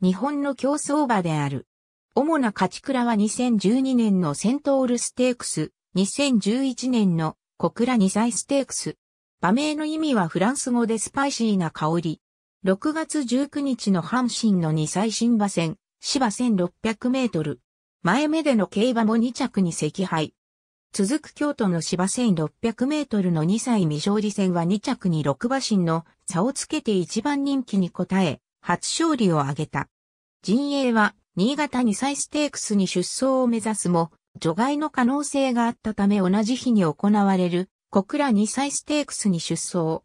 日本の競争馬である。主な勝ち倉は2012年のセントールステークス、2011年の小倉二歳ステークス。馬名の意味はフランス語でスパイシーな香り。6月19日の阪神の2歳新馬戦、芝1600メートル。前目での競馬も2着に赤敗。続く京都の芝1600メートルの2歳未勝利戦は2着に6馬身の差をつけて1番人気に応え、初勝利を挙げた。陣営は、新潟2再ステークスに出走を目指すも、除外の可能性があったため同じ日に行われる、小倉2歳ステークスに出走。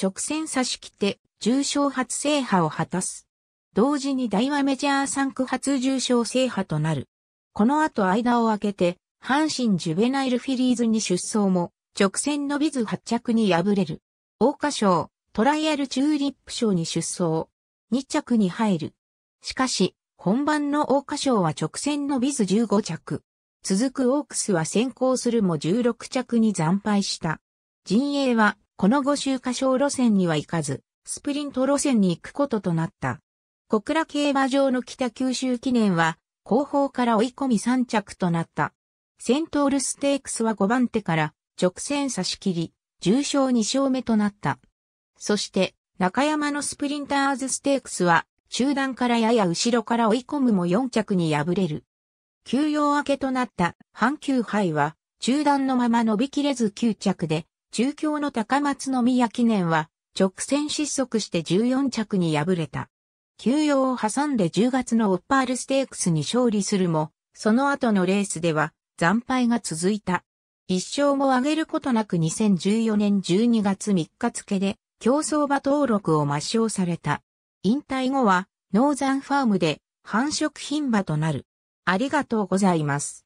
直線差し切って、重賞初制覇を果たす。同時に大和メジャー3区初重賞制覇となる。この後間を空けて、阪神ジュベナイルフィリーズに出走も、直線伸びず発着に敗れる。桜花賞、トライアルチューリップ賞に出走。2着に入る。しかし、本番の桜花賞は直線のビズ15着。続くオークスは先行するも16着に惨敗した。陣営は、この5周過小路線には行かず、スプリント路線に行くこととなった。小倉競馬場の北九州記念は、後方から追い込み3着となった。セントールステークスは5番手から直線差し切り、重賞2勝目となった。そして、中山のスプリンターズステークスは、中段からやや後ろから追い込むも4着に敗れる。休養明けとなった阪急杯は、中段のまま伸びきれず9着で、中京の高松宮記念は、直線失速して14着に敗れた。休養を挟んで10月のオッパールステークスに勝利するも、その後のレースでは惨敗が続いた。一勝も上げることなく2014年12月3日付で競走馬登録を抹消された。引退後は、ノーザンファームで、繁殖牝馬となる。ありがとうございます。